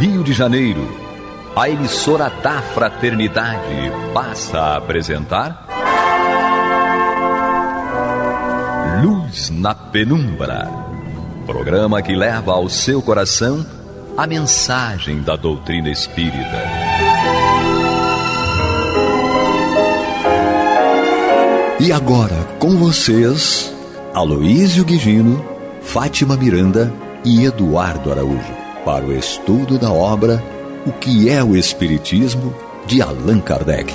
Rio de Janeiro, a emissora da Fraternidade passa a apresentar. Luz na Penumbra programa que leva ao seu coração a mensagem da doutrina espírita. E agora, com vocês, Aloísio Guigino, Fátima Miranda e Eduardo Araújo para o estudo da obra O que é o Espiritismo, de Allan Kardec.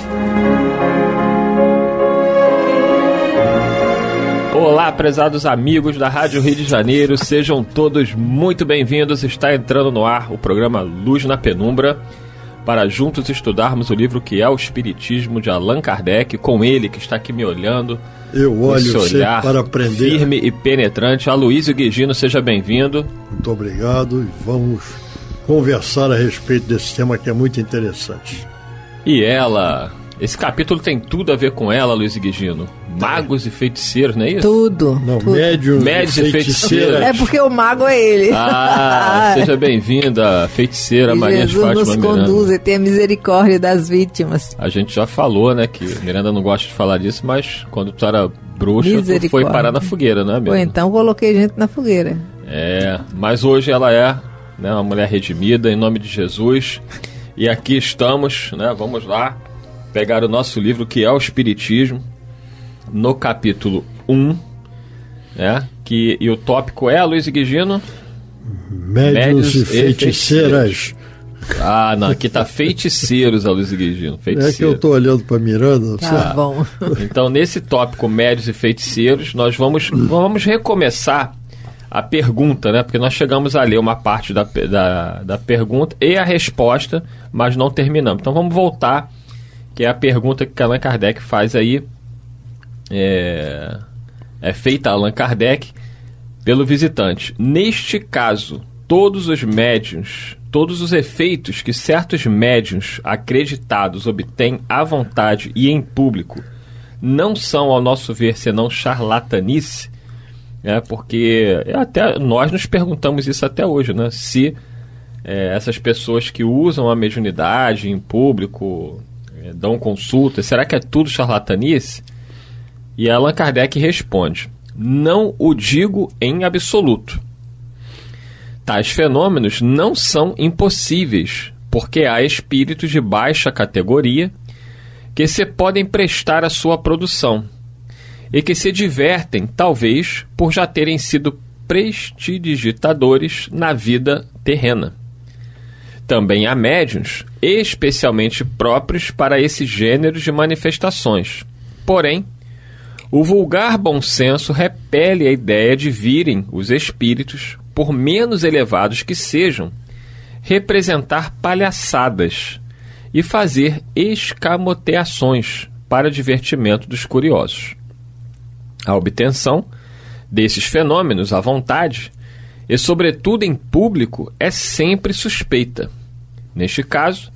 Olá, prezados amigos da Rádio Rio de Janeiro, sejam todos muito bem-vindos. Está entrando no ar o programa Luz na Penumbra para juntos estudarmos o livro que é o Espiritismo de Allan Kardec, com ele que está aqui me olhando. Eu olho olhar para aprender. Firme e penetrante. Aloysio Guigino, seja bem-vindo. Muito obrigado e vamos conversar a respeito desse tema que é muito interessante. E ela, esse capítulo tem tudo a ver com ela, Luiz Guigino. Tá. Magos é. e feiticeiros, não é isso? Tudo. Não, tudo. médium. Médios e feiticeiros. É porque o mago é ele. Ah, seja bem-vinda, feiticeira e Maria Jesus Fátima nos conduz e tenha misericórdia das vítimas. A gente já falou, né, que Miranda não gosta de falar disso, mas quando tu era bruxa, tu foi parar na fogueira, não é mesmo? Ou então coloquei gente na fogueira. É, mas hoje ela é né, uma mulher redimida, em nome de Jesus. E aqui estamos, né? Vamos lá pegar o nosso livro, que é o Espiritismo, no capítulo 1, né? Que, e o tópico é, Luiz Guigino? Médios, Médios e, feiticeiras. Ah, não, aqui tá feiticeiros, a Luiz Guigino. É que eu estou olhando para Miranda. Tá sabe? bom. Então, nesse tópico médios e feiticeiros, nós vamos, vamos recomeçar a pergunta, né? Porque nós chegamos a ler uma parte da, da, da pergunta e a resposta, mas não terminamos. Então, vamos voltar que é a pergunta que Allan Kardec faz aí. É, é feita a Allan Kardec pelo visitante. Neste caso, todos os médiums, todos os efeitos que certos médiums acreditados obtêm à vontade e em público não são, ao nosso ver, senão charlatanice, é porque até nós nos perguntamos isso até hoje, né? se é, essas pessoas que usam a mediunidade em público, é, dão consulta, será que é tudo charlatanice? E Allan Kardec responde: Não o digo em absoluto. Tais fenômenos não são impossíveis, porque há espíritos de baixa categoria que se podem prestar à sua produção e que se divertem, talvez, por já terem sido prestidigitadores na vida terrena. Também há médiums especialmente próprios para esses gêneros de manifestações. Porém, o vulgar bom senso repele a ideia de virem os espíritos, por menos elevados que sejam, representar palhaçadas e fazer escamoteações para divertimento dos curiosos. A obtenção desses fenômenos à vontade e, sobretudo em público, é sempre suspeita. Neste caso,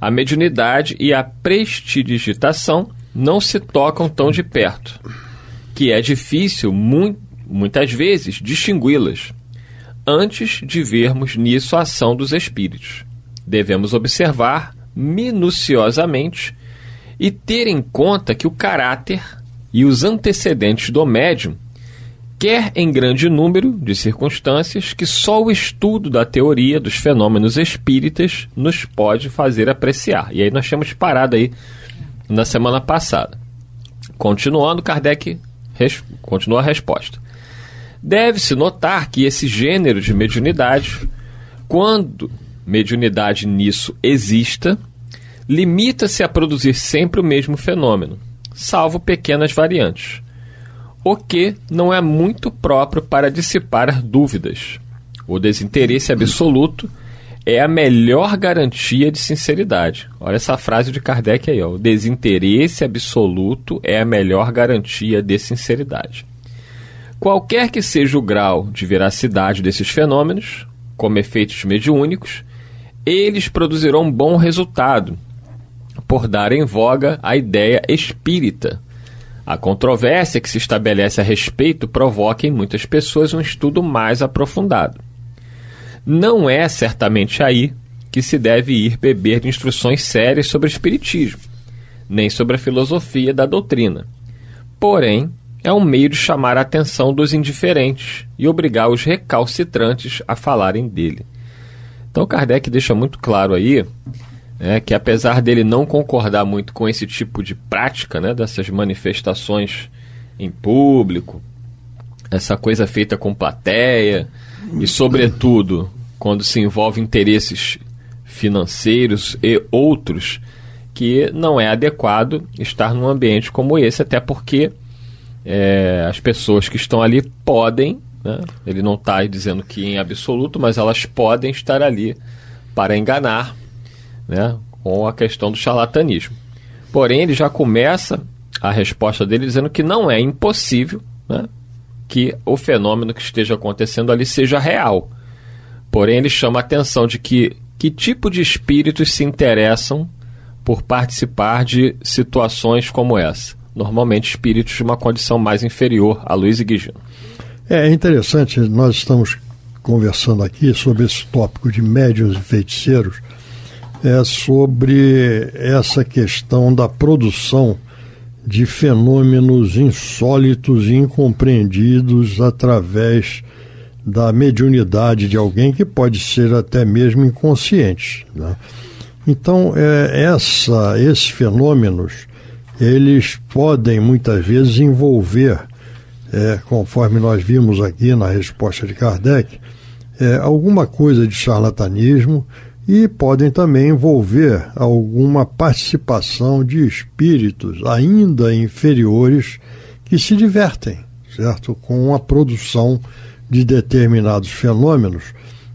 a mediunidade e a prestidigitação não se tocam tão de perto, que é difícil, mu muitas vezes, distingui-las. Antes de vermos nisso a ação dos espíritos, devemos observar minuciosamente e ter em conta que o caráter e os antecedentes do médium quer em grande número de circunstâncias que só o estudo da teoria dos fenômenos espíritas nos pode fazer apreciar. E aí nós temos parado aí na semana passada. Continuando, Kardec res... continua a resposta. Deve-se notar que esse gênero de mediunidade, quando mediunidade nisso exista, limita-se a produzir sempre o mesmo fenômeno, salvo pequenas variantes o que não é muito próprio para dissipar dúvidas. O desinteresse absoluto é a melhor garantia de sinceridade. Olha essa frase de Kardec aí, ó. o desinteresse absoluto é a melhor garantia de sinceridade. Qualquer que seja o grau de veracidade desses fenômenos, como efeitos mediúnicos, eles produzirão um bom resultado por dar em voga a ideia espírita a controvérsia que se estabelece a respeito provoca em muitas pessoas um estudo mais aprofundado. Não é certamente aí que se deve ir beber de instruções sérias sobre o espiritismo, nem sobre a filosofia da doutrina. Porém, é um meio de chamar a atenção dos indiferentes e obrigar os recalcitrantes a falarem dele. Então Kardec deixa muito claro aí é que apesar dele não concordar muito com esse tipo de prática, né, dessas manifestações em público, essa coisa feita com plateia e sobretudo quando se envolve interesses financeiros e outros que não é adequado estar num ambiente como esse, até porque é, as pessoas que estão ali podem, né, ele não está dizendo que em absoluto, mas elas podem estar ali para enganar, né, com a questão do charlatanismo. Porém, ele já começa a resposta dele dizendo que não é impossível né, que o fenômeno que esteja acontecendo ali seja real. Porém, ele chama a atenção de que, que tipo de espíritos se interessam por participar de situações como essa. Normalmente, espíritos de uma condição mais inferior a Luiz e Guijano. É interessante, nós estamos conversando aqui sobre esse tópico de médios e feiticeiros, é sobre essa questão da produção de fenômenos insólitos e incompreendidos através da mediunidade de alguém que pode ser até mesmo inconsciente. Né? Então, é, essa, esses fenômenos eles podem muitas vezes envolver, é, conforme nós vimos aqui na resposta de Kardec, é, alguma coisa de charlatanismo, e podem também envolver alguma participação de espíritos ainda inferiores que se divertem, certo, com a produção de determinados fenômenos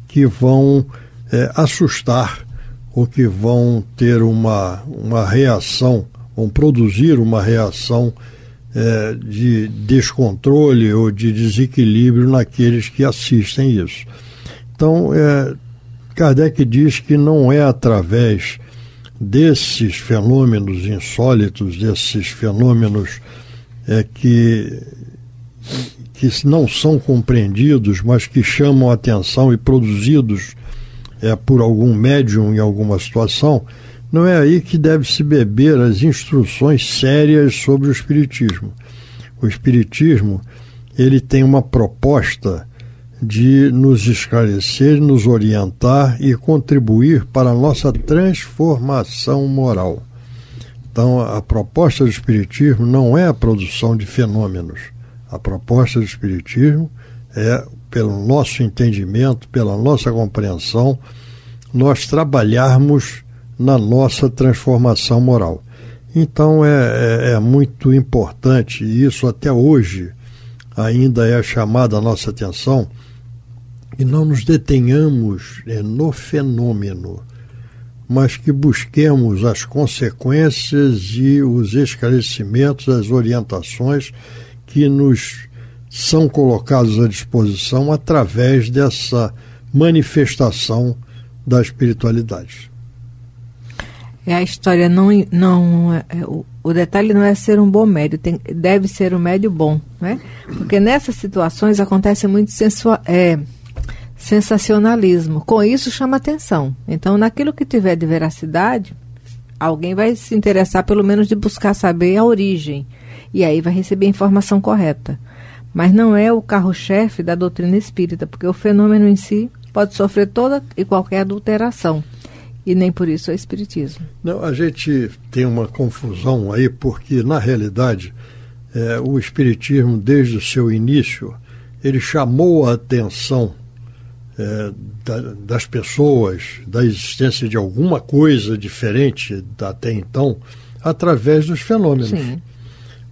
que vão é, assustar ou que vão ter uma, uma reação, vão produzir uma reação é, de descontrole ou de desequilíbrio naqueles que assistem isso. Então, é, Kardec diz que não é através desses fenômenos insólitos, desses fenômenos é, que, que não são compreendidos, mas que chamam atenção e produzidos é, por algum médium em alguma situação, não é aí que deve-se beber as instruções sérias sobre o Espiritismo. O Espiritismo ele tem uma proposta de nos esclarecer, nos orientar e contribuir para a nossa transformação moral. Então, a proposta do Espiritismo não é a produção de fenômenos. A proposta do Espiritismo é, pelo nosso entendimento, pela nossa compreensão, nós trabalharmos na nossa transformação moral. Então, é, é, é muito importante, e isso até hoje ainda é chamada a nossa atenção e não nos detenhamos é, no fenômeno, mas que busquemos as consequências e os esclarecimentos, as orientações que nos são colocados à disposição através dessa manifestação da espiritualidade. É a história não não é, o, o, detalhe não é ser um bom médio, tem, deve ser um médio bom, né? Porque nessas situações acontece muito sensua, é, sensacionalismo. Com isso chama atenção. Então, naquilo que tiver de veracidade, alguém vai se interessar pelo menos de buscar saber a origem e aí vai receber a informação correta. Mas não é o carro-chefe da doutrina espírita, porque o fenômeno em si pode sofrer toda e qualquer adulteração. E nem por isso é espiritismo. Não, a gente tem uma confusão aí, porque na realidade é, o espiritismo, desde o seu início, ele chamou a atenção é, da, das pessoas, da existência de alguma coisa diferente até então, através dos fenômenos. Sim.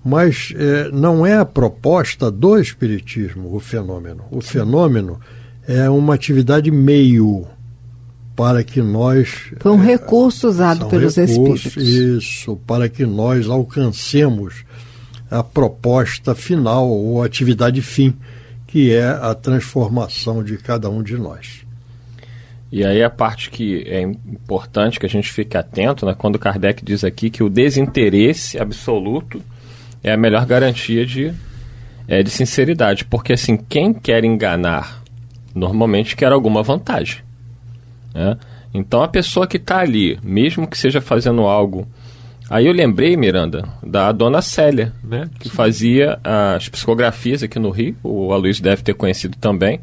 Mas é, não é a proposta do Espiritismo o fenômeno. O Sim. fenômeno é uma atividade meio para que nós. Foi um é, recurso usado pelos recursos, Espíritos. Isso, para que nós alcancemos a proposta final ou atividade fim que é a transformação de cada um de nós. E aí a parte que é importante que a gente fique atento, né, quando Kardec diz aqui que o desinteresse absoluto é a melhor garantia de, é, de sinceridade, porque assim, quem quer enganar normalmente quer alguma vantagem. Né? Então a pessoa que está ali, mesmo que seja fazendo algo Aí eu lembrei, Miranda, da dona Célia, né, que fazia as psicografias aqui no Rio, o Aloysio deve ter conhecido também.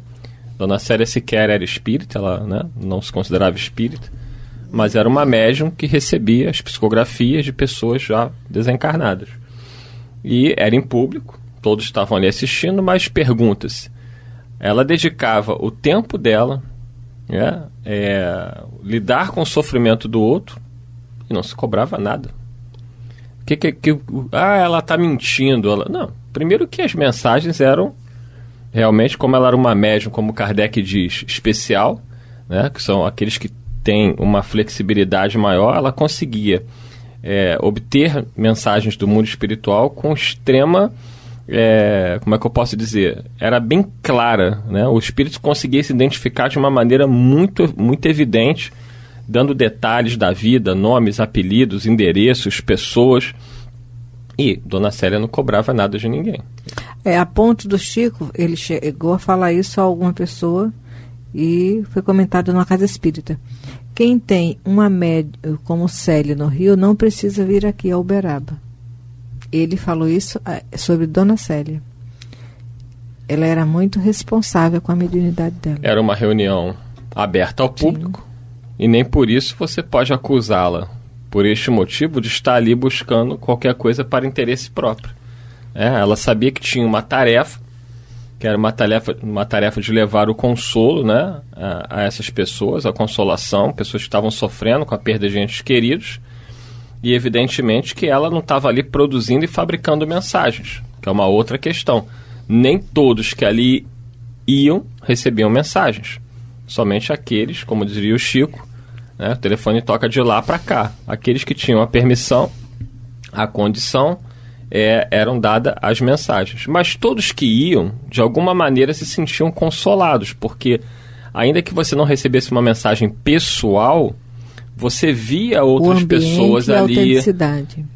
Dona Célia sequer era espírita, ela né, não se considerava espírita, mas era uma médium que recebia as psicografias de pessoas já desencarnadas. E era em público, todos estavam ali assistindo, mas pergunta-se. Ela dedicava o tempo dela né, é, lidar com o sofrimento do outro e não se cobrava nada que, que, que, ah, ela tá mentindo. Ela, não, primeiro que as mensagens eram realmente, como ela era uma médium, como Kardec diz, especial, né, que são aqueles que têm uma flexibilidade maior, ela conseguia é, obter mensagens do mundo espiritual com extrema. É, como é que eu posso dizer? Era bem clara, né? O espírito conseguia se identificar de uma maneira muito, muito evidente dando detalhes da vida, nomes, apelidos, endereços, pessoas. E Dona Célia não cobrava nada de ninguém. É, a ponto do Chico, ele chegou a falar isso a alguma pessoa e foi comentado numa casa espírita. Quem tem uma média como Célia no Rio não precisa vir aqui a Uberaba. Ele falou isso é, sobre Dona Célia. Ela era muito responsável com a mediunidade dela. Era uma reunião aberta ao público e nem por isso você pode acusá-la, por este motivo, de estar ali buscando qualquer coisa para interesse próprio. É, ela sabia que tinha uma tarefa, que era uma tarefa, uma tarefa de levar o consolo né, a, a essas pessoas, a consolação, pessoas que estavam sofrendo com a perda de entes queridos, e evidentemente que ela não estava ali produzindo e fabricando mensagens, que é uma outra questão. Nem todos que ali iam recebiam mensagens somente aqueles, como diria o Chico, né? O telefone toca de lá para cá. Aqueles que tinham a permissão, a condição, é, eram dadas as mensagens. Mas todos que iam, de alguma maneira, se sentiam consolados, porque ainda que você não recebesse uma mensagem pessoal, você via outras pessoas ali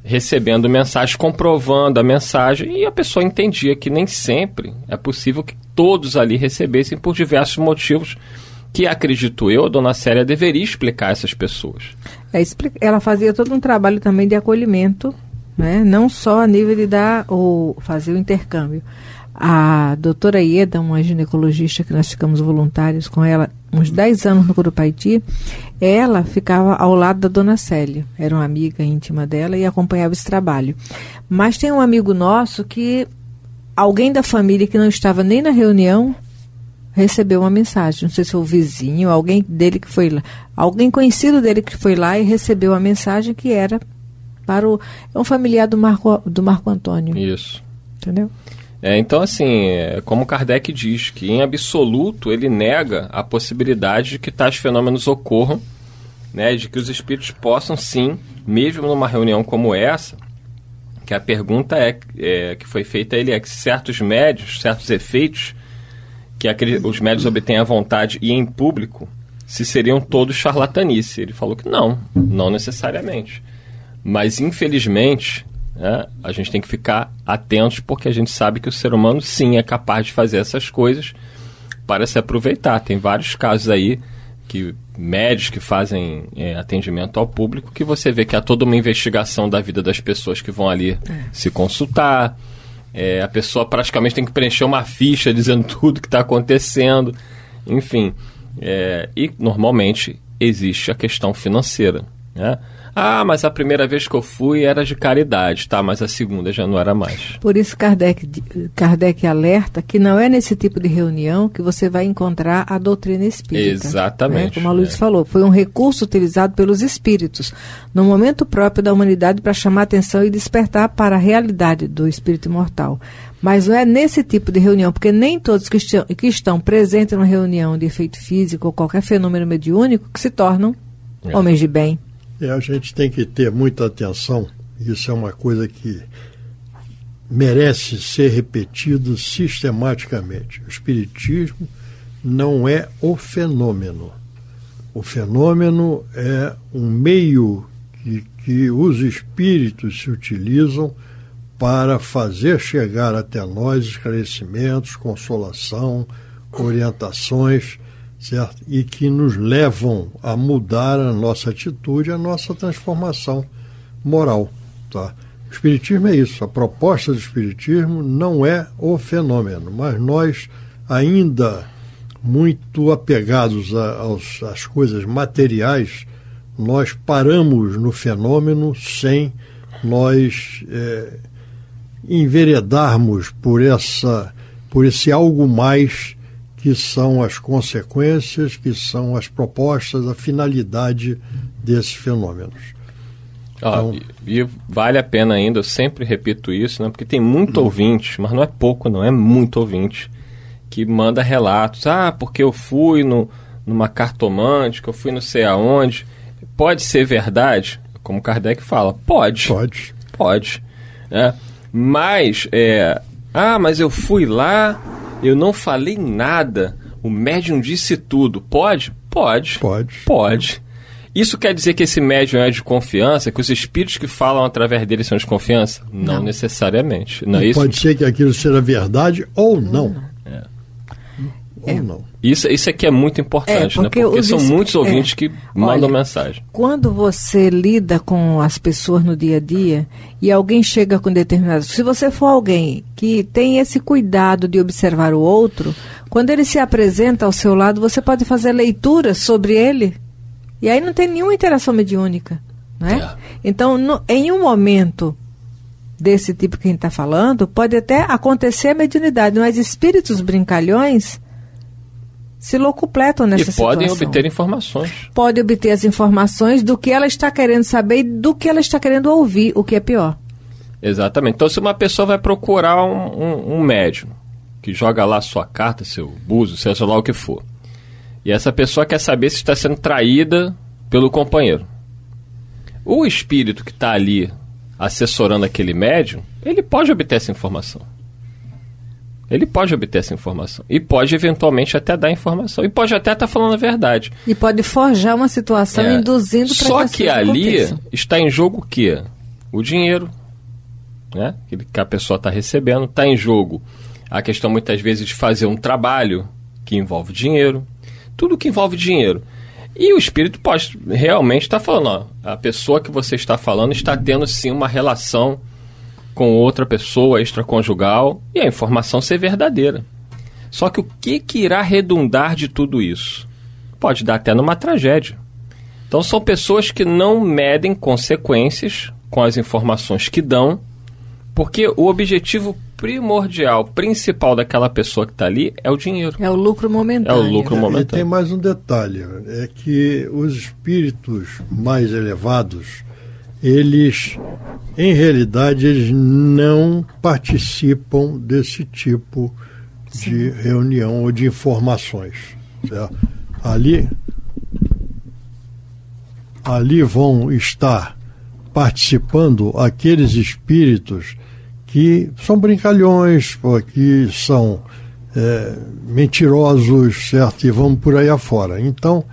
recebendo mensagem, comprovando a mensagem, e a pessoa entendia que nem sempre é possível que todos ali recebessem por diversos motivos que, acredito eu, a dona Célia deveria explicar a essas pessoas. É, ela fazia todo um trabalho também de acolhimento, né? não só a nível de dar ou fazer o intercâmbio. A doutora Ieda, uma ginecologista que nós ficamos voluntários com ela uns 10 anos no Curupaiti, ela ficava ao lado da dona Célia, era uma amiga íntima dela e acompanhava esse trabalho. Mas tem um amigo nosso que alguém da família que não estava nem na reunião recebeu uma mensagem. Não sei se foi o vizinho, alguém dele que foi lá, alguém conhecido dele que foi lá e recebeu a mensagem que era para o é um familiar do Marco do Marco Antônio. Isso. Entendeu? É, então, assim, é, como Kardec diz, que em absoluto ele nega a possibilidade de que tais fenômenos ocorram, né, de que os espíritos possam sim, mesmo numa reunião como essa, que a pergunta é, é que foi feita a ele é que certos médios, certos efeitos que os médios obtêm à vontade e em público, se seriam todos charlatanice. Ele falou que não, não necessariamente. Mas, infelizmente, né, a gente tem que ficar atentos porque a gente sabe que o ser humano, sim, é capaz de fazer essas coisas para se aproveitar. Tem vários casos aí que médios que fazem é, atendimento ao público que você vê que há toda uma investigação da vida das pessoas que vão ali é. se consultar é, a pessoa praticamente tem que preencher uma ficha dizendo tudo que está acontecendo, enfim. É, e normalmente existe a questão financeira. Né? Ah, mas a primeira vez que eu fui era de caridade, tá? Mas a segunda já não era mais. Por isso Kardec, Kardec alerta que não é nesse tipo de reunião que você vai encontrar a doutrina espírita. Né? Exatamente. Né? Como a Luiz é. falou, foi um recurso utilizado pelos espíritos no momento próprio da humanidade para chamar atenção e despertar para a realidade do espírito imortal. Mas não é nesse tipo de reunião, porque nem todos que, estão, que estão presentes numa reunião de efeito físico ou qualquer fenômeno mediúnico que se tornam é. homens de bem. É, a gente tem que ter muita atenção. Isso é uma coisa que merece ser repetido sistematicamente. O espiritismo não é o fenômeno. O fenômeno é um meio que, que os espíritos se utilizam para fazer chegar até nós esclarecimentos, consolação, orientações certo? e que nos levam a mudar a nossa atitude, a nossa transformação moral. Tá? O Espiritismo é isso, a proposta do Espiritismo não é o fenômeno, mas nós ainda muito apegados a, aos, às coisas materiais, nós paramos no fenômeno sem nós é, enveredarmos por essa por esse algo mais que são as consequências, que são as propostas, a finalidade desses fenômenos. Então, e, e, vale a pena ainda, eu sempre repito isso, né, porque tem muito uhum. ouvinte, mas não é pouco, não, é muito ouvinte, que manda relatos. Ah, porque eu fui no, numa cartomante, que eu fui não sei aonde. Pode ser verdade? Como Kardec fala, pode. Pode. Pode. Né? Mas, é, ah, mas eu fui lá eu não falei nada. O médium disse tudo. Pode? Pode. Pode. Pode. Isso quer dizer que esse médium é de confiança, que os espíritos que falam através dele são de confiança? Não, não. necessariamente. Não, é isso... Pode ser que aquilo seja verdade ou não. não é. ou não. Isso, isso aqui é muito importante, é, porque, né? porque são muitos é. ouvintes é. que mandam Olha, mensagem. Quando você lida com as pessoas no dia a dia e alguém chega com determinado. Se você for alguém que tem esse cuidado de observar o outro, quando ele se apresenta ao seu lado, você pode fazer leituras sobre ele. E aí não tem nenhuma interação mediúnica. Né? Então, no, em um momento desse tipo que a gente está falando, pode até acontecer a mediunidade, mas espíritos brincalhões se locupletam nessa situação. e podem situação. obter informações. Pode obter as informações do que ela está querendo saber e do que ela está querendo ouvir, o que é pior. Exatamente. Então, se uma pessoa vai procurar um, um, um médium que joga lá sua carta, seu buzo, seja lá o que for, e essa pessoa quer saber se está sendo traída pelo companheiro. O espírito que está ali assessorando aquele médium, ele pode obter essa informação. Ele pode obter essa informação. E pode, eventualmente, até dar informação. E pode até estar tá falando a verdade. E pode forjar uma situação é. induzindo para Só que, que ali aconteça. está em jogo o quê? O dinheiro, né? Que a pessoa está recebendo. Está em jogo a questão, muitas vezes, de fazer um trabalho que envolve dinheiro. Tudo que envolve dinheiro. E o espírito pode realmente estar tá falando, ó, a pessoa que você está falando está tendo sim uma relação com outra pessoa extraconjugal e a informação ser verdadeira. Só que o que, que irá redundar de tudo isso? Pode dar até numa tragédia. Então são pessoas que não medem consequências com as informações que dão, porque o objetivo primordial, principal daquela pessoa que está ali é o dinheiro. É o lucro momentâneo. É o lucro momentâneo. Né? E tem mais um detalhe, é que os espíritos mais elevados, eles, em realidade, eles não participam desse tipo Sim. de reunião ou de informações. Certo? Ali, ali vão estar participando aqueles espíritos que são brincalhões, que são é, mentirosos, certo? E vamos por aí afora. Então,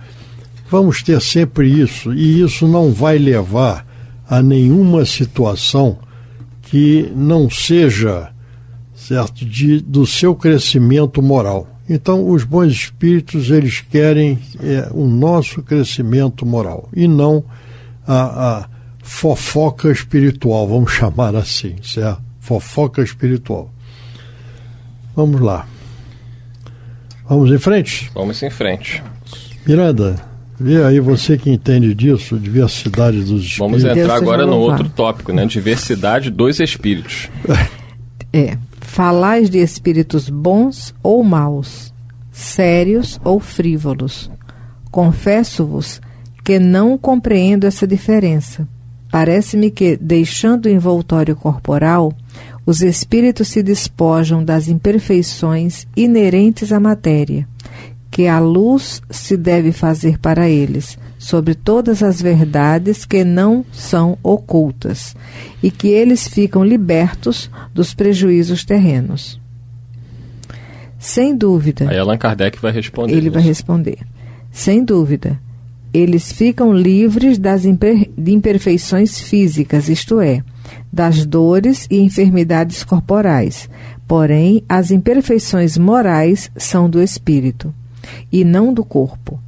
vamos ter sempre isso, e isso não vai levar a nenhuma situação que não seja certo de do seu crescimento moral. Então, os bons espíritos eles querem é, o nosso crescimento moral e não a, a fofoca espiritual, vamos chamar assim, certo? Fofoca espiritual. Vamos lá. Vamos em frente? Vamos em frente. Miranda, Vê aí você que entende disso, diversidade dos espíritos. Vamos entrar agora no outro tópico, né? Diversidade dos espíritos. É. Falais de espíritos bons ou maus, sérios ou frívolos. Confesso-vos que não compreendo essa diferença. Parece-me que, deixando o envoltório corporal, os espíritos se despojam das imperfeições inerentes à matéria que a luz se deve fazer para eles, sobre todas as verdades que não são ocultas, e que eles ficam libertos dos prejuízos terrenos. Sem dúvida. Aí Allan Kardec vai responder. Ele isso. vai responder. Sem dúvida. Eles ficam livres das imper, imperfeições físicas, isto é, das dores e enfermidades corporais. Porém, as imperfeições morais são do espírito e não do corpo.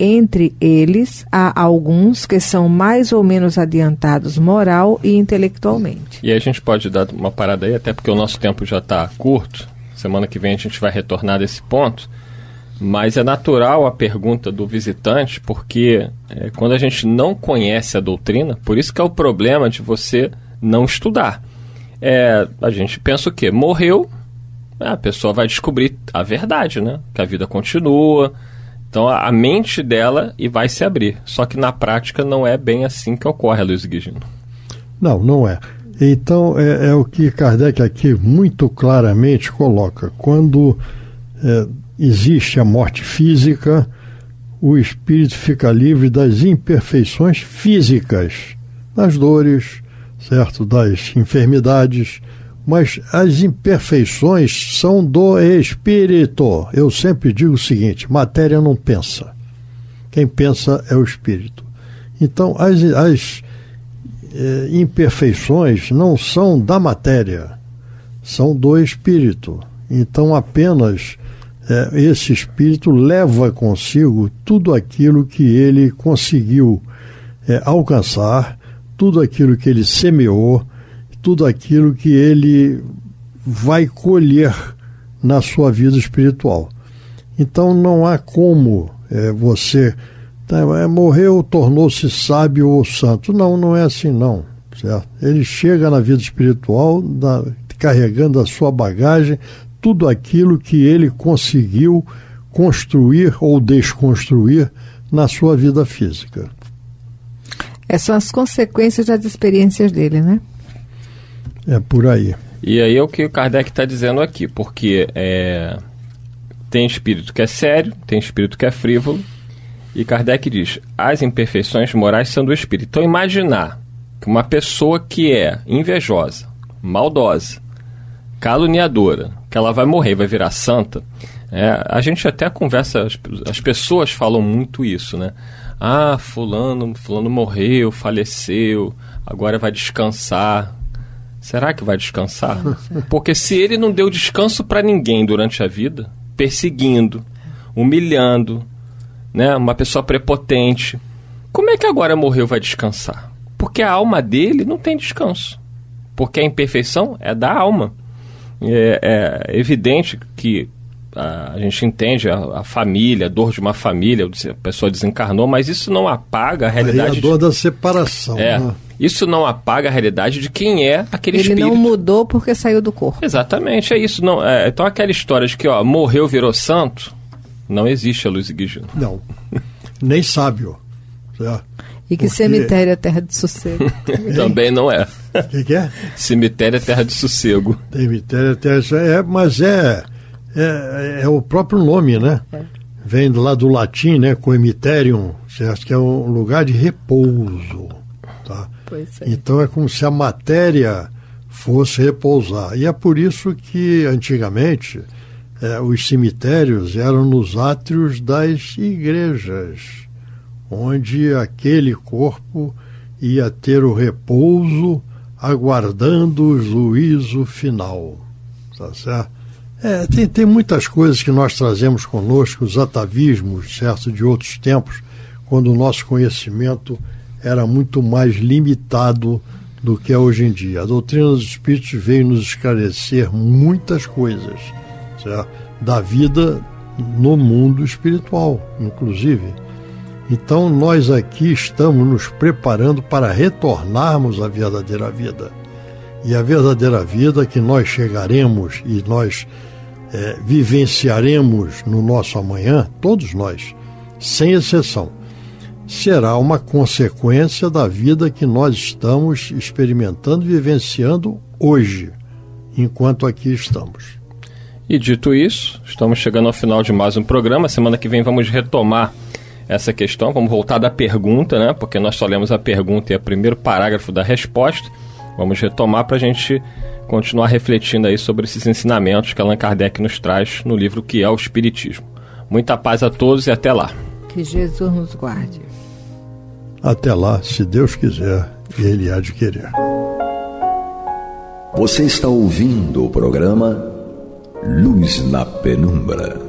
Entre eles, há alguns que são mais ou menos adiantados moral e intelectualmente. E a gente pode dar uma parada aí, até porque o nosso tempo já está curto. Semana que vem a gente vai retornar desse ponto. Mas é natural a pergunta do visitante, porque é, quando a gente não conhece a doutrina, por isso que é o problema de você não estudar. É, a gente pensa o quê? Morreu, a pessoa vai descobrir a verdade, né? Que a vida continua. Então a, mente dela e vai se abrir. Só que na prática não é bem assim que ocorre, Luiz Guigino. Não, não é. Então é, é, o que Kardec aqui muito claramente coloca. Quando é, existe a morte física, o espírito fica livre das imperfeições físicas, das dores, certo, das enfermidades mas as imperfeições são do espírito. Eu sempre digo o seguinte: matéria não pensa. Quem pensa é o espírito. Então, as, as eh, imperfeições não são da matéria, são do espírito. Então, apenas eh, esse espírito leva consigo tudo aquilo que ele conseguiu eh, alcançar, tudo aquilo que ele semeou tudo aquilo que ele vai colher na sua vida espiritual. Então não há como é, você tá, é, morreu, tornou-se sábio ou santo. Não, não é assim não. Certo? Ele chega na vida espiritual da, carregando a sua bagagem, tudo aquilo que ele conseguiu construir ou desconstruir na sua vida física. Essas são as consequências das experiências dele, né? É por aí. E aí é o que o Kardec está dizendo aqui, porque é, tem espírito que é sério, tem espírito que é frívolo, e Kardec diz: as imperfeições morais são do espírito. Então, imaginar que uma pessoa que é invejosa, maldosa, caluniadora, que ela vai morrer, vai virar santa. É, a gente até conversa, as, as, pessoas falam muito isso, né? Ah, fulano, fulano morreu, faleceu, agora vai descansar. Será que vai descansar? Porque se ele não deu descanso para ninguém durante a vida, perseguindo, humilhando, né, uma pessoa prepotente, como é que agora morreu vai descansar? Porque a alma dele não tem descanso. Porque a imperfeição é da alma. É, é evidente que a, a gente entende a, a, família, a dor de uma família, a pessoa desencarnou, mas isso não apaga a realidade. Aí a dor de... da separação. É. Né? Isso não apaga a realidade de quem é aquele Ele espírito. Ele não mudou porque saiu do corpo. Exatamente, é isso. Não, é, então aquela história de que ó, morreu, virou santo, não existe a Luiz Guijão. Não, nem sábio. Certo? Né? E que Porque... cemitério é terra de sossego. Também não é. O que, que, é? Cemitério é terra de sossego. Cemitério é terra de sossego. É, mas é, é, é, é o próprio nome, né? É. Vem lá do latim, né? Com Você acha que é um lugar de repouso. Tá? É. Então é como se a matéria fosse repousar. E é por isso que, antigamente, é, os cemitérios eram nos átrios das igrejas, onde aquele corpo ia ter o repouso aguardando o juízo final. Tá certo? É, tem, tem muitas coisas que nós trazemos conosco, os atavismos, certo, de outros tempos, quando o nosso conhecimento era muito mais limitado do que é hoje em dia. A doutrina dos Espíritos veio nos esclarecer muitas coisas certo? da vida no mundo espiritual, inclusive. Então, nós aqui estamos nos preparando para retornarmos à verdadeira vida. E a verdadeira vida que nós chegaremos e nós é, vivenciaremos no nosso amanhã, todos nós, sem exceção, será uma consequência da vida que nós estamos experimentando, vivenciando hoje, enquanto aqui estamos. E dito isso, estamos chegando ao final de mais um programa. Semana que vem vamos retomar essa questão, vamos voltar da pergunta, né? Porque nós só lemos a pergunta e o primeiro parágrafo da resposta. Vamos retomar para a gente continuar refletindo aí sobre esses ensinamentos que Allan Kardec nos traz no livro que é o Espiritismo. Muita paz a todos e até lá. Que Jesus nos guarde. Até lá, se Deus quiser, Ele há de querer. Você está ouvindo o programa Luz na Penumbra.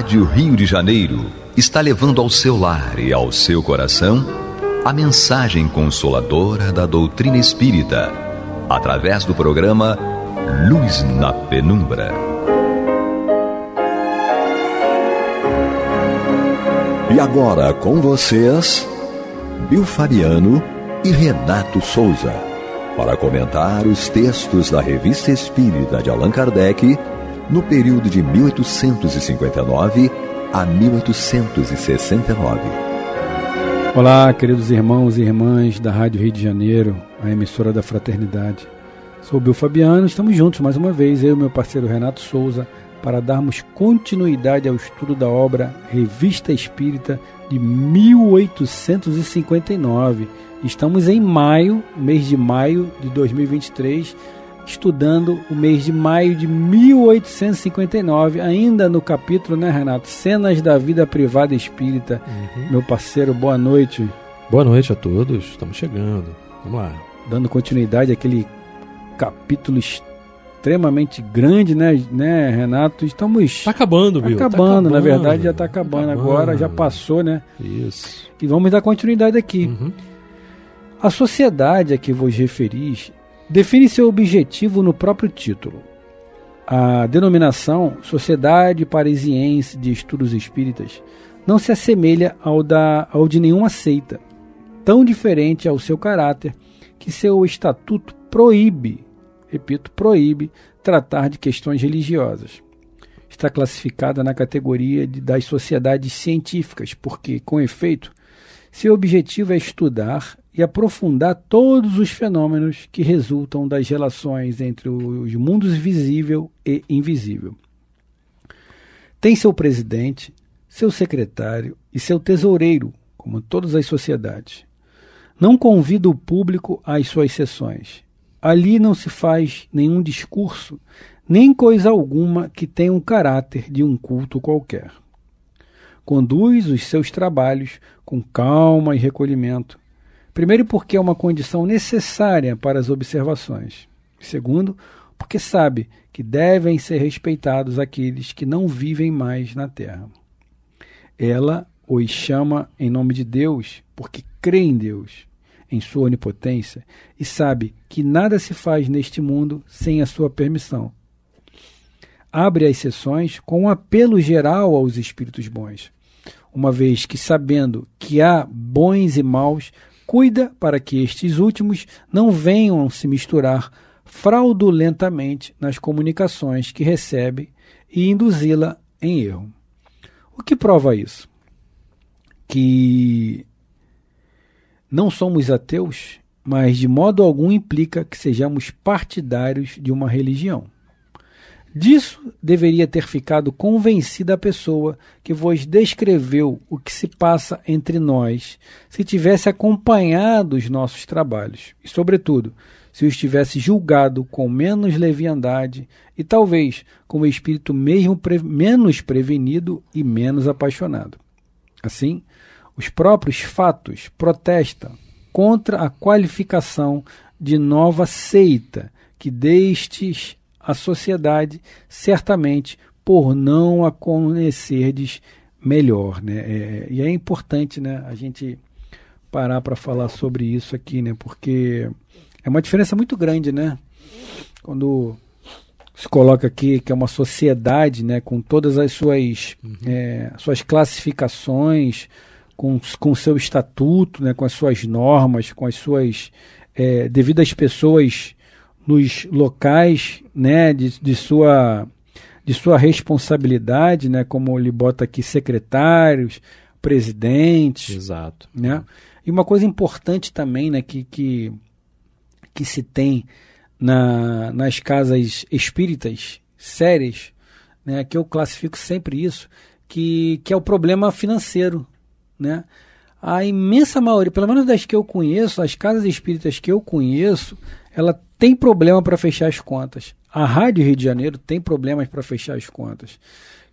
Rádio Rio de Janeiro está levando ao seu lar e ao seu coração a mensagem consoladora da doutrina espírita, através do programa Luz na Penumbra. E agora com vocês, Bill Fabiano e Renato Souza, para comentar os textos da Revista Espírita de Allan Kardec no período de 1859 a 1869. Olá, queridos irmãos e irmãs da Rádio Rio de Janeiro, a emissora da Fraternidade. Sou o Bill Fabiano, estamos juntos mais uma vez, eu e meu parceiro Renato Souza, para darmos continuidade ao estudo da obra Revista Espírita de 1859. Estamos em maio, mês de maio de 2023 estudando o mês de maio de 1859, ainda no capítulo, né, Renato? Cenas da vida privada espírita. Uhum. Meu parceiro, boa noite. Boa noite a todos, estamos chegando. Vamos lá. Dando continuidade àquele capítulo extremamente grande, né, né Renato? Estamos. Está acabando, viu? Tá acabando, acabando, tá na verdade, já está tá acabando, tá acabando, agora, já passou, né? Isso. E vamos dar continuidade aqui. Uhum. A sociedade a que vos referis define seu objetivo no próprio título. A denominação Sociedade Parisiense de Estudos Espíritas não se assemelha ao, da, ao de nenhuma seita, tão diferente ao seu caráter que seu estatuto proíbe, repito, proíbe tratar de questões religiosas. Está classificada na categoria de, das sociedades científicas, porque, com efeito, seu objetivo é estudar e aprofundar todos os fenômenos que resultam das relações entre os mundos visível e invisível. Tem seu presidente, seu secretário e seu tesoureiro, como todas as sociedades. Não convida o público às suas sessões. Ali não se faz nenhum discurso, nem coisa alguma que tenha um caráter de um culto qualquer. Conduz os seus trabalhos com calma e recolhimento, Primeiro, porque é uma condição necessária para as observações. Segundo, porque sabe que devem ser respeitados aqueles que não vivem mais na terra. Ela os chama em nome de Deus, porque crê em Deus, em sua onipotência, e sabe que nada se faz neste mundo sem a sua permissão. Abre as sessões com um apelo geral aos espíritos bons, uma vez que, sabendo que há bons e maus, cuida para que estes últimos não venham se misturar fraudulentamente nas comunicações que recebe e induzi-la em erro. O que prova isso? Que não somos ateus, mas de modo algum implica que sejamos partidários de uma religião. Disso deveria ter ficado convencida a pessoa que vos descreveu o que se passa entre nós, se tivesse acompanhado os nossos trabalhos e, sobretudo, se os tivesse julgado com menos leviandade e talvez com o espírito mesmo pre menos prevenido e menos apaixonado. Assim, os próprios fatos protestam contra a qualificação de nova seita que destes a sociedade, certamente por não a conhecerdes melhor. Né? É, e é importante né, a gente parar para falar sobre isso aqui, né? porque é uma diferença muito grande, né? Quando se coloca aqui que é uma sociedade, né, com todas as suas, uhum. é, suas classificações, com, com seu estatuto, né, com as suas normas, com as suas é, pessoas nos locais né, de, de, sua, de sua responsabilidade, né, como ele bota aqui, secretários, presidentes. Exato. Né? E uma coisa importante também né, que, que, que se tem na, nas casas espíritas sérias, né, que eu classifico sempre isso, que, que é o problema financeiro. Né? A imensa maioria, pelo menos das que eu conheço, as casas espíritas que eu conheço, ela tem problema para fechar as contas. A Rádio Rio de Janeiro tem problemas para fechar as contas.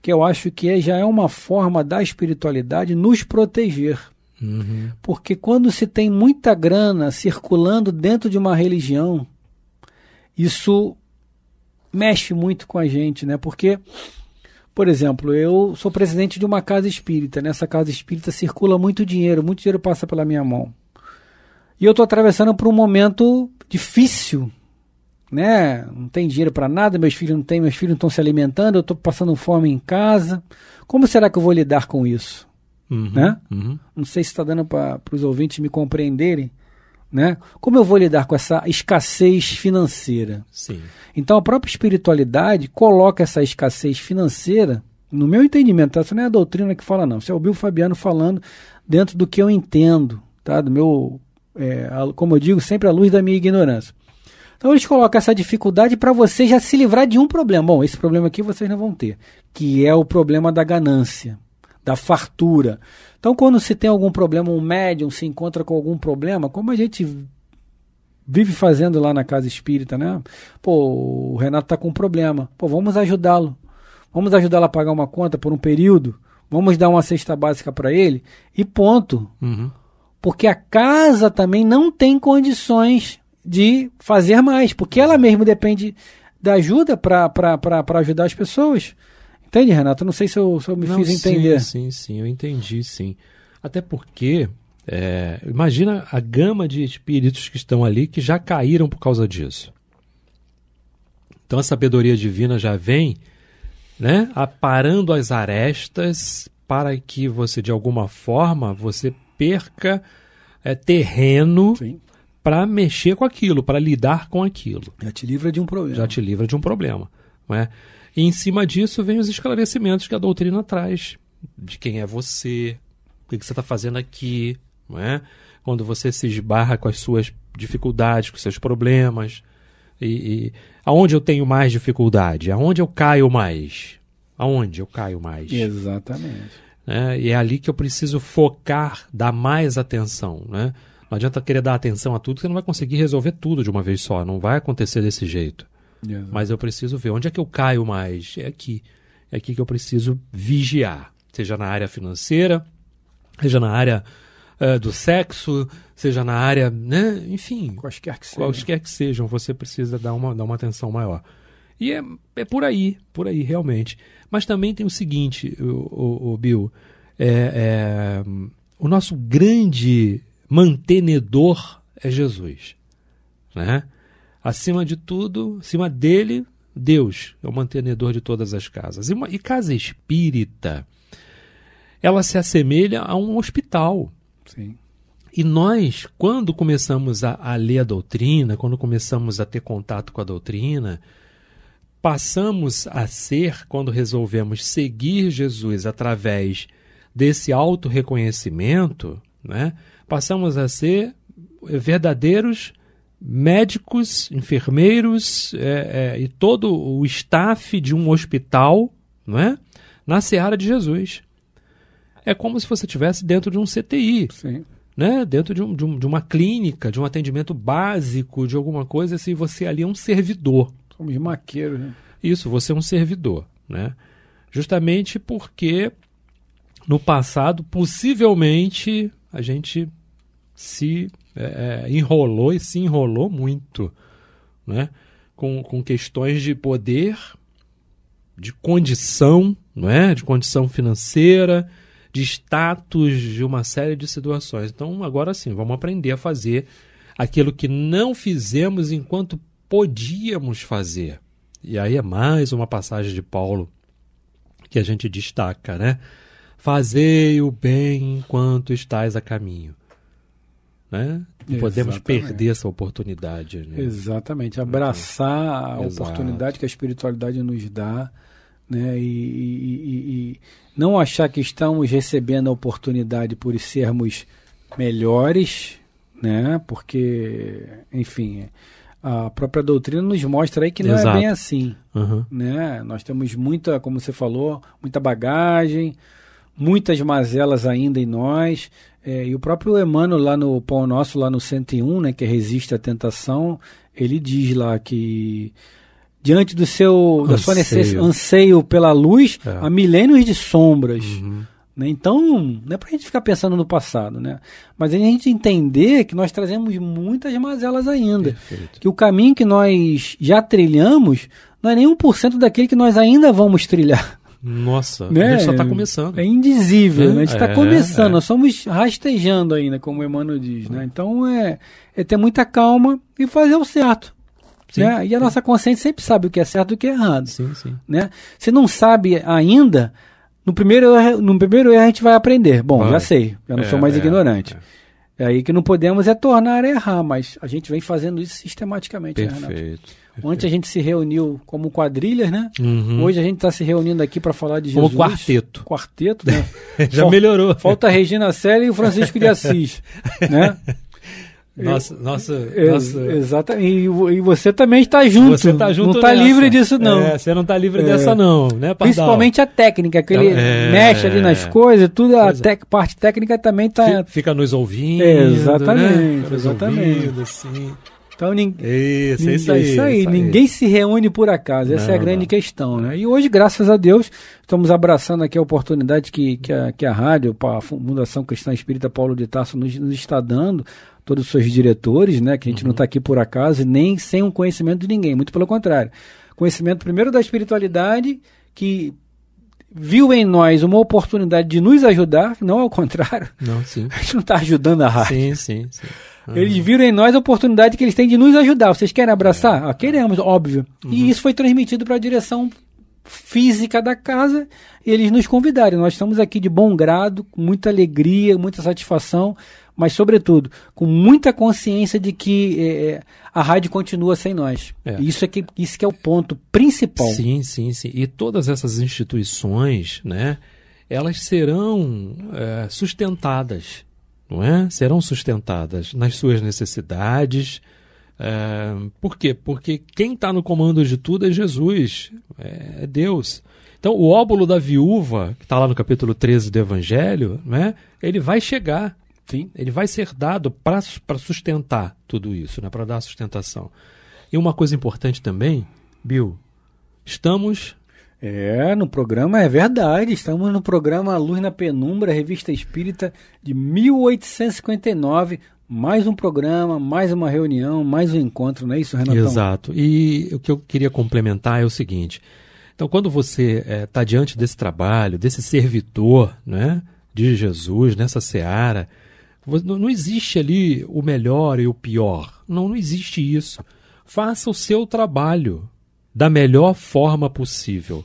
Que eu acho que é, já é uma forma da espiritualidade nos proteger. Uhum. Porque quando se tem muita grana circulando dentro de uma religião, isso mexe muito com a gente, né? Porque, por exemplo, eu sou presidente de uma casa espírita. Nessa né? casa espírita circula muito dinheiro, muito dinheiro passa pela minha mão. E eu estou atravessando por um momento difícil, né? Não tem dinheiro para nada, meus filhos não têm, meus filhos não estão se alimentando, eu estou passando fome em casa. Como será que eu vou lidar com isso? Uhum, né? Uhum. Não sei se está dando para os ouvintes me compreenderem. Né? Como eu vou lidar com essa escassez financeira? Sim. Então a própria espiritualidade coloca essa escassez financeira, no meu entendimento, tá? isso não é a doutrina que fala, não. Isso é o Bill Fabiano falando dentro do que eu entendo, tá? do meu é, como eu digo, sempre à luz da minha ignorância. Então eles colocam essa dificuldade para você já se livrar de um problema. Bom, esse problema aqui vocês não vão ter, que é o problema da ganância, da fartura. Então, quando se tem algum problema, um médium se encontra com algum problema, como a gente vive fazendo lá na casa espírita, né? Pô, o Renato está com um problema. Pô, vamos ajudá-lo. Vamos ajudá-lo a pagar uma conta por um período. Vamos dar uma cesta básica para ele e ponto. Uhum. Porque a casa também não tem condições de fazer mais, porque ela mesmo depende da ajuda para ajudar as pessoas. Entende, Renato? Não sei se eu, se eu me não, fiz entender. Sim, sim, sim, eu entendi, sim. Até porque, é, imagina a gama de espíritos que estão ali que já caíram por causa disso. Então a sabedoria divina já vem, né, aparando as arestas para que você, de alguma forma, você perca é, terreno para mexer com aquilo, para lidar com aquilo. Já te livra de um problema. Já te livra de um problema. Não é? E em cima disso vem os esclarecimentos que a doutrina traz. De quem é você, o que, você está fazendo aqui, não é? quando você se esbarra com as suas dificuldades, com os seus problemas. E, e, aonde eu tenho mais dificuldade? Aonde eu caio mais? Aonde eu caio mais? Exatamente né? e é ali que eu preciso focar, dar mais atenção. Né? Não adianta querer dar atenção a tudo, que você não vai conseguir resolver tudo de uma vez só, não vai acontecer desse jeito. Mas eu preciso ver onde é que eu caio mais. É aqui. É aqui que eu preciso vigiar, seja na área financeira, seja na área uh, do sexo, seja na área, né? enfim. Quaisquer que, seja. quaisquer que sejam, você precisa dar uma, dar uma atenção maior. E é, é por aí, por aí, realmente. Mas também tem o seguinte, o, o, o Bill, é, é, o nosso grande mantenedor é Jesus. Né? Acima de tudo, acima dele, Deus é o mantenedor de todas as casas. E, uma, e casa espírita, ela se assemelha a um hospital. Sim. E nós, quando começamos a, a ler a doutrina, quando começamos a ter contato com a doutrina, passamos a ser quando resolvemos seguir Jesus através desse auto-reconhecimento, né? passamos a ser verdadeiros médicos, enfermeiros é, é, e todo o staff de um hospital não é? na seara de Jesus. É como se você estivesse dentro de um CTI. Sim. Né? Dentro de, um, de, um, de uma clínica, de um atendimento básico, de alguma coisa, se assim, você ali é um servidor. Como esmaqueiro. Né? Isso, você é um servidor, né? Justamente porque no passado, possivelmente, a gente se é, é, enrolou e se enrolou muito, né? Com, com questões de poder, de condição, não é? De condição financeira, de status, de uma série de situações. Então, agora sim, vamos aprender a fazer aquilo que não fizemos enquanto podíamos fazer. E aí é mais uma passagem de Paulo que a gente destaca, né? Fazei o bem enquanto estais a caminho. Né? Não podemos perder essa oportunidade. Né? Exatamente. Uhum. Abraçar a Exato. oportunidade que a espiritualidade nos dá né? E, e, e, não achar que estamos recebendo a oportunidade por sermos melhores, né? Porque, enfim, a própria doutrina nos mostra aí que não é Exato. é bem assim. Uhum. Né? Nós temos muita, como você falou, muita bagagem, muitas mazelas ainda em nós. É, e o próprio Emmanuel, lá no Pão Nosso, lá no 101, né, que resiste à tentação, ele diz lá que diante do seu anseio. da sua anseio pela luz, é. há milênios de sombras. Uhum né? Então, não é para a gente ficar pensando no passado, né? mas é a gente entender que nós trazemos muitas mazelas ainda. Perfeito. Que o caminho que nós já trilhamos não é nem 1% daquele que nós ainda vamos trilhar. Nossa, né? Tá é né? a gente só está começando. É indizível, é, né? a gente está é, começando, é. nós somos rastejando ainda, como o Emmanuel diz. Né? Uhum. Então é, é ter muita calma e fazer o certo. Sim, né? E a nossa consciência sempre sabe o que é certo e o que é errado. Sim, sim. Né? Se não sabe ainda, no primeiro, no primeiro erro a gente vai aprender. Bom, vai. já sei, já não é, sou mais é, ignorante. É. aí é, que não podemos é tornar a errar, mas a gente vem fazendo isso sistematicamente, perfeito, né, Renato? Perfeito. Ontem a gente se reuniu como quadrilhas, né? Uhum. Hoje a gente está se reunindo aqui para falar de Jesus. Como quarteto. Quarteto, né? já Fal melhorou. Falta a Regina Célia e o Francisco de Assis, né? Nossa, nossa, é, nossa. Exatamente. E, você também está junto. Você está junto. Não está livre disso, é, não. É, você não está livre é. dessa, não, né, Pardal? Principalmente a técnica, que ele então, é. mexe ali nas coisas, tudo a é. parte técnica também está. Fica nos ouvindo. exatamente, né? exatamente. Assim. Então ninguém. Isso, isso, aí, isso aí. Isso ninguém se reúne por acaso. Essa não, é a grande não. questão, né? E hoje, graças a Deus, estamos abraçando aqui a oportunidade que, que, a, que a rádio, a Fundação Cristã Espírita Paulo de Tarso nos, nos está dando todos os seus diretores, né? Que a gente uhum. não está aqui por acaso, nem sem um conhecimento de ninguém, muito pelo contrário. Conhecimento primeiro da espiritualidade, que viu em nós uma oportunidade de nos ajudar, não ao contrário. Não, sim. A gente não está ajudando a rádio. Sim, sim, sim. Eles uhum. viram em nós a oportunidade que eles têm de nos ajudar. Vocês querem abraçar? É, ah, queremos, é. óbvio. Uhum. E isso foi transmitido para a direção física da casa e eles nos convidaram. Nós estamos aqui de bom grado, com muita alegria, muita satisfação mas sobretudo com muita consciência de que é, a rádio continua sem nós. É. Isso é que isso que é o ponto principal. Sim, sim, sim. E todas essas instituições, né, elas serão é, sustentadas, não é? Serão sustentadas nas suas necessidades. É, por quê? Porque quem está no comando de tudo é Jesus, é Deus. Então, o óbolo da viúva, que está lá no capítulo 13 do Evangelho, né, ele vai chegar. Enfim, ele vai ser dado para sustentar tudo isso, né? para dar sustentação. E uma coisa importante também, Bill, estamos. É, no programa, é verdade. Estamos no programa Luz na Penumbra, Revista Espírita de 1859. Mais um programa, mais uma reunião, mais um encontro, não é isso, Renato? Exato. E o que eu queria complementar é o seguinte. Então, quando você está é, tá diante desse trabalho, desse servidor né, de Jesus, nessa seara, não existe ali o melhor e o pior. Não, não existe isso. Faça o seu trabalho da melhor forma possível.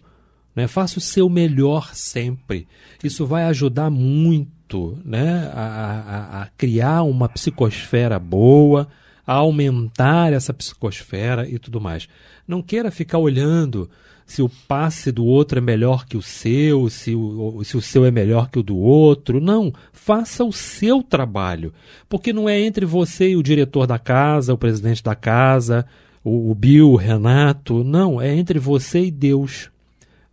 Né? Faça o seu melhor sempre. Isso vai ajudar muito né? a, a, a criar uma psicosfera boa, a aumentar essa psicosfera e tudo mais. Não queira ficar olhando se o passe do outro é melhor que o seu, se o, se o seu é melhor que o do outro. Não, faça o seu trabalho, porque não é entre você e o diretor da casa, o presidente da casa, o, o Bill, o Renato. Não, é entre você e Deus,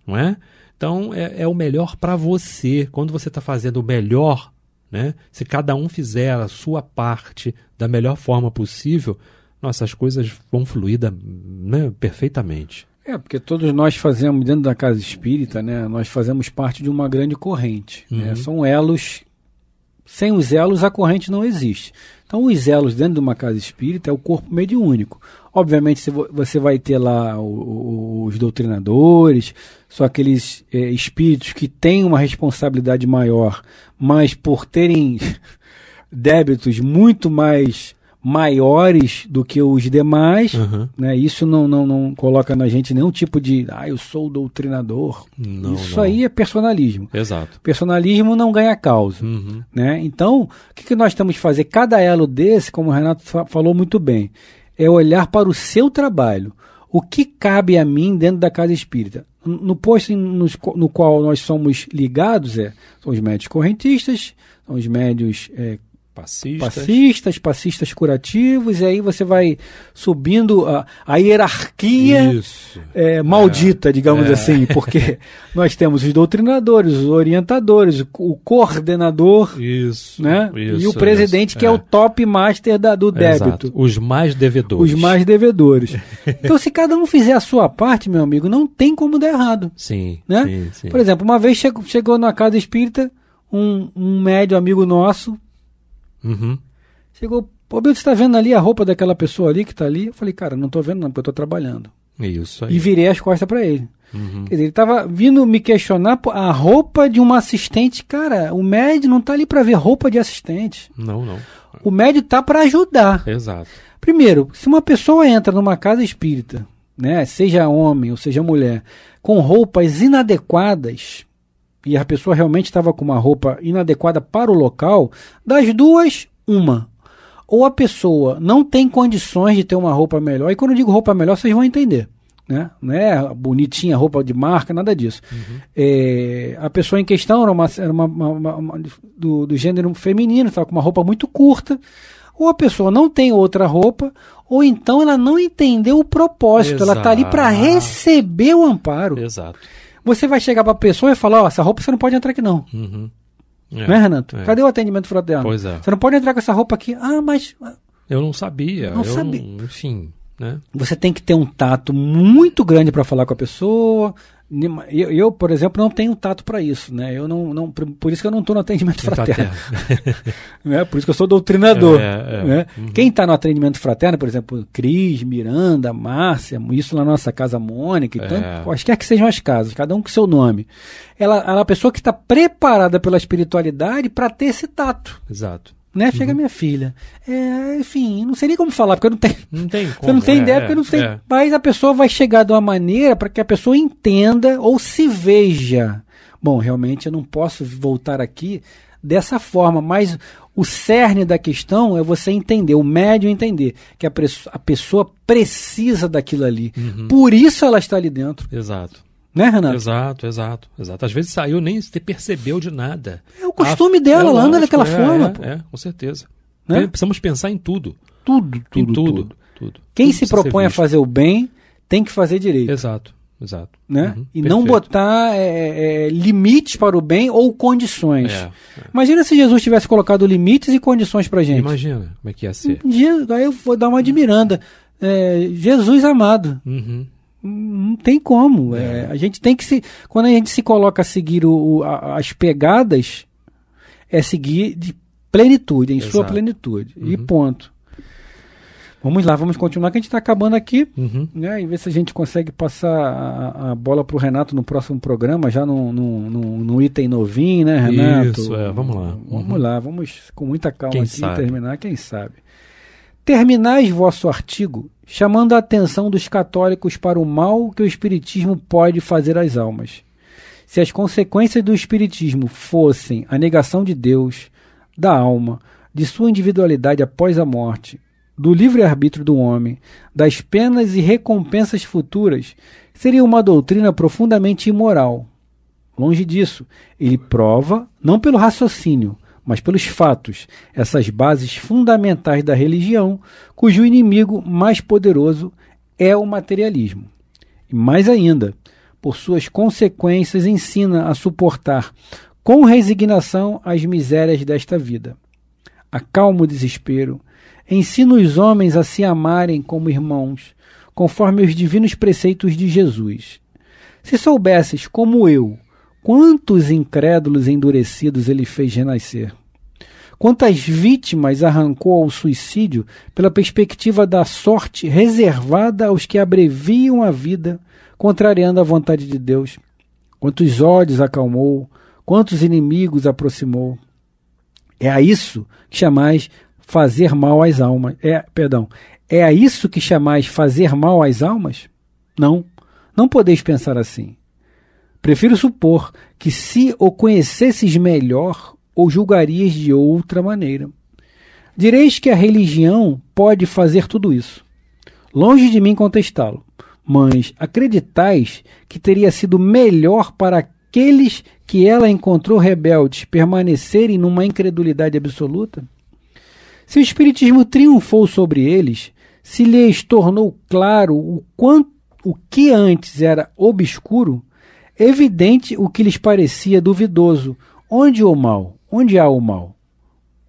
não é? Então é, é o melhor para você. Quando você está fazendo o melhor, né? Se cada um fizer a sua parte da melhor forma possível, nossas coisas vão fluir da, né, perfeitamente. É, porque todos nós fazemos, dentro da casa espírita, né, nós fazemos parte de uma grande corrente. Né. Uhum. Né? São elos. Sem os elos, a corrente não existe. Então, os elos dentro de uma casa espírita é o corpo mediúnico. Obviamente, você vai ter lá os doutrinadores, só aqueles é, espíritos que têm uma responsabilidade maior, mas por terem débitos muito mais maiores do que os demais, uhum. né? Isso não, não, não coloca na gente nenhum tipo de, ah, eu sou doutrinador. Não, Isso não. aí é personalismo. Exato. Personalismo não ganha causa, uhum. né? Então, o que, que nós temos que fazer? Cada elo desse, como o Renato falou muito bem, é olhar para o seu trabalho. O que cabe a mim dentro da casa espírita? No posto nos, no qual nós somos ligados é, são os médios correntistas, são os médios é, Passistas. Passistas, passistas curativos, e aí você vai subindo a, a hierarquia é, maldita, é. digamos é. assim, porque nós temos os doutrinadores, os orientadores, o coordenador isso, né? Isso, e o presidente, isso. que é. o é. top master da, do débito. Exato. Os mais devedores. Os mais devedores. então, se cada um fizer a sua parte, meu amigo, não tem como dar errado. Sim. Né? sim, sim. Por exemplo, uma vez chegou, chegou na casa espírita um, um médio amigo nosso Uhum. Chegou, pô, Bilt, você está vendo ali a roupa daquela pessoa ali que está ali? Eu falei, cara, não estou vendo não, porque eu estou trabalhando. Isso aí. E virei as costas para ele. Uhum. Quer dizer, ele estava vindo me questionar a roupa de uma assistente. Cara, o médio não está ali para ver roupa de assistente. Não, não. O médio está para ajudar. Exato. Primeiro, se uma pessoa entra numa casa espírita, né, seja homem ou seja mulher, com roupas inadequadas, e a pessoa realmente estava com uma roupa inadequada para o local, das duas, uma. Ou a pessoa não tem condições de ter uma roupa melhor, e quando eu digo roupa melhor, vocês vão entender. Né? Não é bonitinha roupa de marca, nada disso. Uhum. É, a pessoa em questão era, uma, era uma, uma, uma do, do gênero feminino, estava com uma roupa muito curta, ou a pessoa não tem outra roupa, ou então ela não entendeu o propósito, tá Exato. ela está ali para receber o amparo. Exato. Você vai chegar pra pessoa e falar, ó, essa roupa você não pode entrar aqui não. Uhum. É, né, Renato? É. Cadê o atendimento fraterno? Pois é. Você não pode entrar com essa roupa aqui. Ah, mas... Ah. Eu não sabia. Não sabia. Não, enfim... Né? Você tem que ter um tato muito grande para falar com a pessoa, eu, eu, por exemplo, não tenho tato para isso, né? Eu não, não, por isso que eu não estou no atendimento fraterno. né? Por isso que eu sou doutrinador. É, é, é. né? Uhum. Quem está no atendimento fraterno, por exemplo, Cris, Miranda, Márcia, isso na nossa casa Mônica, então, é. quaisquer que sejam as casas, cada um com seu nome. Ela, ela é a pessoa que está preparada pela espiritualidade para ter esse tato. Exato né? Chega uhum. minha filha. É, enfim, não sei nem como falar, porque eu não tenho. Não tem como. Você não tem é, ideia, é, porque eu não sei. É, é. Mas a pessoa vai chegar de uma maneira para que a pessoa entenda ou se veja. Bom, realmente eu não posso voltar aqui dessa forma, mas o cerne da questão é você entender, o médium entender que a, a pessoa precisa daquilo ali. Uhum. Por isso ela está ali dentro. Exato. Né, Renato? Exato, exato, exato. Às vezes saiu nem se percebeu de nada. É o costume a, ah, dela, é ela anda daquela é, forma. É, é, com certeza. Né? Precisamos pensar em tudo. Tudo, tudo, em tudo, tudo. tudo. Quem tudo se propõe a fazer o bem tem que fazer direito. Exato, exato. Né? Uhum, e perfeito. não botar é, é, é, limites para o bem ou condições. É, é. Imagina se Jesus tivesse colocado limites e condições para gente. Imagina como é que ia ser. Um dia, aí eu vou dar uma admiranda. Jesus amado. Uhum não tem como. É. É, a gente tem que se. Quando a gente se coloca a seguir o, o as pegadas, é seguir de plenitude, em Exato. sua plenitude. Uhum. E ponto. Vamos lá, vamos continuar, que a gente está acabando aqui. Uhum. Né, e ver se a gente consegue passar a, a bola para o Renato no próximo programa, já no, no, no, no, item novinho, né, Renato? Isso, é, vamos lá. Vamos uhum. lá, vamos com muita calma quem aqui sabe. terminar, quem sabe. Terminais vosso artigo chamando a atenção dos católicos para o mal que o Espiritismo pode fazer às almas. Se as consequências do Espiritismo fossem a negação de Deus, da alma, de sua individualidade após a morte, do livre-arbítrio do homem, das penas e recompensas futuras, seria uma doutrina profundamente imoral. Longe disso, ele prova, não pelo raciocínio, mas pelos fatos, essas bases fundamentais da religião, cujo inimigo mais poderoso é o materialismo. E mais ainda, por suas consequências, ensina a suportar com resignação as misérias desta vida. Acalma o desespero, ensina os homens a se amarem como irmãos, conforme os divinos preceitos de Jesus. Se soubesses como eu Quantos incrédulos endurecidos ele fez renascer? Quantas vítimas arrancou ao suicídio pela perspectiva da sorte reservada aos que abreviam a vida, contrariando a vontade de Deus? Quantos ódios acalmou? Quantos inimigos aproximou? É a isso que chamais fazer mal às almas. É, perdão. É a isso que chamais fazer mal às almas? Não. Não podeis pensar assim. Prefiro supor que se o conhecesses melhor, ou julgarias de outra maneira. Direis que a religião pode fazer tudo isso. Longe de mim contestá-lo, mas acreditais que teria sido melhor para aqueles que ela encontrou rebeldes permanecerem numa incredulidade absoluta? Se o Espiritismo triunfou sobre eles, se lhes tornou claro o, quanto, o que antes era obscuro, Evidente o que lhes parecia duvidoso. Onde o mal? Onde há o mal?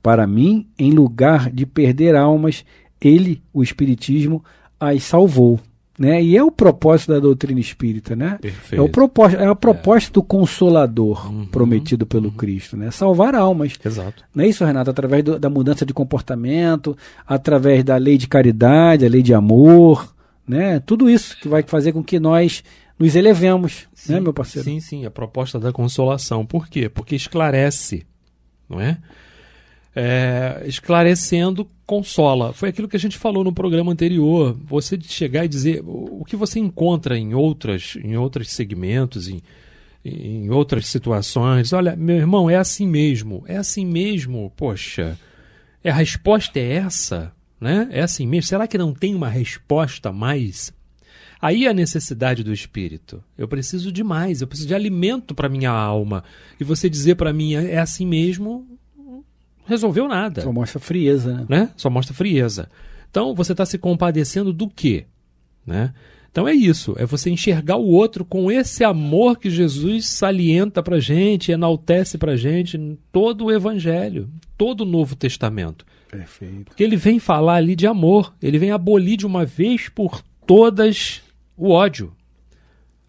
Para mim, em lugar de perder almas, ele, o Espiritismo, as salvou. Né? E é o propósito da doutrina espírita, né? Perfeito. É o propósito, é a é. proposta é. do consolador uhum, prometido pelo uhum. Cristo, né? Salvar almas. Exato. Não é isso, Renato? Através do, da mudança de comportamento, através da lei de caridade, a lei de amor, né? Tudo isso que vai fazer com que nós nos Elevemos, né, sim, né, meu parceiro? Sim, sim, a proposta da consolação. Por quê? Porque esclarece, não é? é? Esclarecendo, consola. Foi aquilo que a gente falou no programa anterior. Você chegar e dizer o que você encontra em outras, em outros segmentos, em, em outras situações. Olha, meu irmão, é assim mesmo. É assim mesmo, poxa. É, a resposta é essa, né? É assim mesmo. Será que não tem uma resposta mais Aí a necessidade do espírito. Eu preciso de mais, eu preciso de alimento para minha alma. E você dizer para mim é, é assim mesmo, resolveu nada. Só mostra frieza, né? né? Só mostra frieza. Então você está se compadecendo do quê? Né? Então é isso, é você enxergar o outro com esse amor que Jesus salienta para gente, enaltece para gente todo o Evangelho, todo o Novo Testamento. Perfeito. Porque ele vem falar ali de amor, ele vem abolir de uma vez por todas o ódio,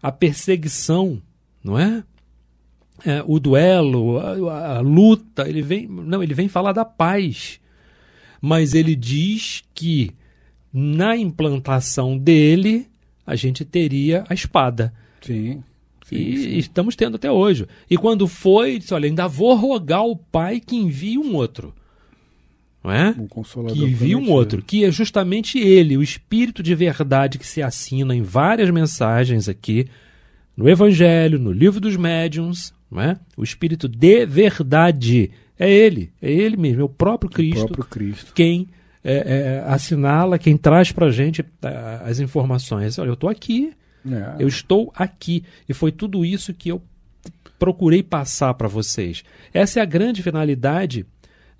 a perseguição, não é? é o duelo, a, a, luta, ele vem, não, ele vem falar da paz. Mas ele diz que na implantação dele a gente teria a espada. Sim. sim e sim. estamos tendo até hoje. E quando foi, disse: olha, ainda vou rogar ao pai que envie um outro não é? Um consolador. Que viu um outro, que é justamente ele, o espírito de verdade que se assina em várias mensagens aqui, no Evangelho, no Livro dos Médiuns, não é? O espírito de verdade. É ele, é ele mesmo, é o próprio Cristo, o próprio Cristo. quem é, é, assinala, quem traz para gente é, as informações. Olha, eu estou aqui, é. eu estou aqui. E foi tudo isso que eu procurei passar para vocês. Essa é a grande finalidade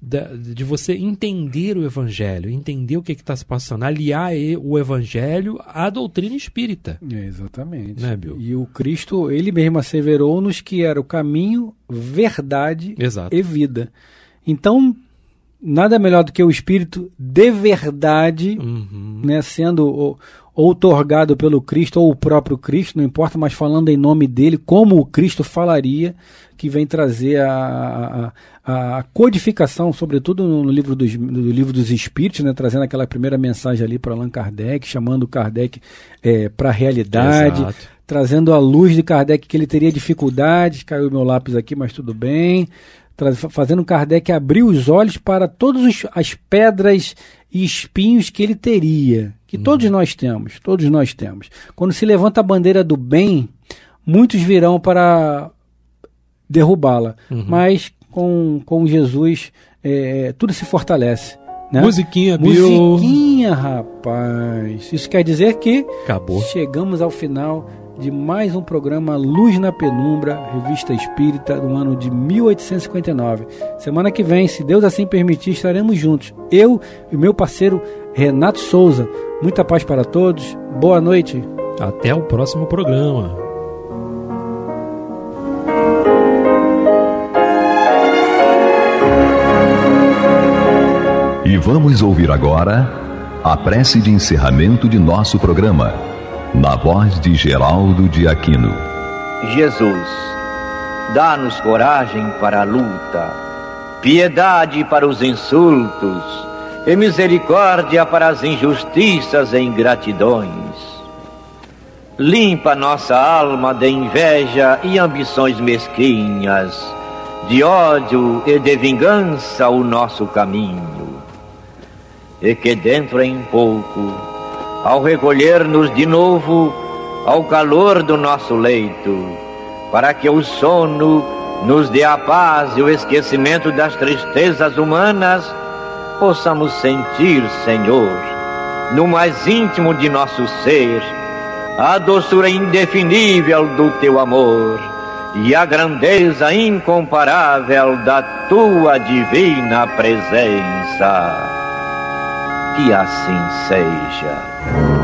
de, de você entender o Evangelho, entender o que é está se passando, aliar o Evangelho à doutrina espírita. É, exatamente. Né, Bill? E o Cristo, ele mesmo asseverou-nos que era o caminho, verdade Exato. e vida. Então, nada melhor do que o Espírito de verdade, uhum. né, sendo o, outorgado pelo Cristo ou o próprio Cristo, não importa, mas falando em nome dele, como o Cristo falaria, que vem trazer a, a, a codificação, sobretudo no livro dos, no livro dos Espíritos, né, trazendo aquela primeira mensagem ali para Allan Kardec, chamando Kardec é, para a realidade, Exato. trazendo a luz de Kardec que ele teria dificuldades, caiu meu lápis aqui, mas tudo bem, fazendo Kardec abrir os olhos para todas as pedras e espinhos que ele teria que hum. todos uhum. nós temos, todos nós temos. Quando se levanta a bandeira do bem, muitos virão para derrubá-la, uhum. mas com, com Jesus é, tudo se fortalece. Né? Musiquinha, Bill. Musiquinha, rapaz. Isso quer dizer que Acabou. chegamos ao final de mais um programa Luz na Penumbra, Revista Espírita, do ano de 1859. Semana que vem, se Deus assim permitir, estaremos juntos. Eu e meu parceiro Renato Souza. Muita paz para todos. Boa noite. Até o próximo programa. E vamos ouvir agora a prece de encerramento de nosso programa, na voz de Geraldo de Aquino. Jesus, dá-nos coragem para a luta, piedade para os insultos e misericórdia para as injustiças e ingratidões. Limpa nossa alma de inveja e ambições mesquinhas, de ódio e de vingança o nosso caminho. E que dentro em pouco, ao recolher-nos de novo ao calor do nosso leito, para que o sono nos dê a paz e o esquecimento das tristezas humanas, possamos sentir, Senhor, no mais íntimo de nosso ser, a doçura indefinível do teu amor e a grandeza incomparável da tua divina presença. Que assim seja.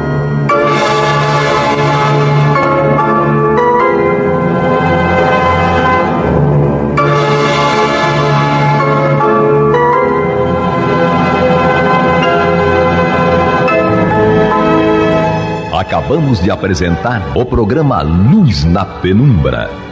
Acabamos de apresentar o programa Luz na Penumbra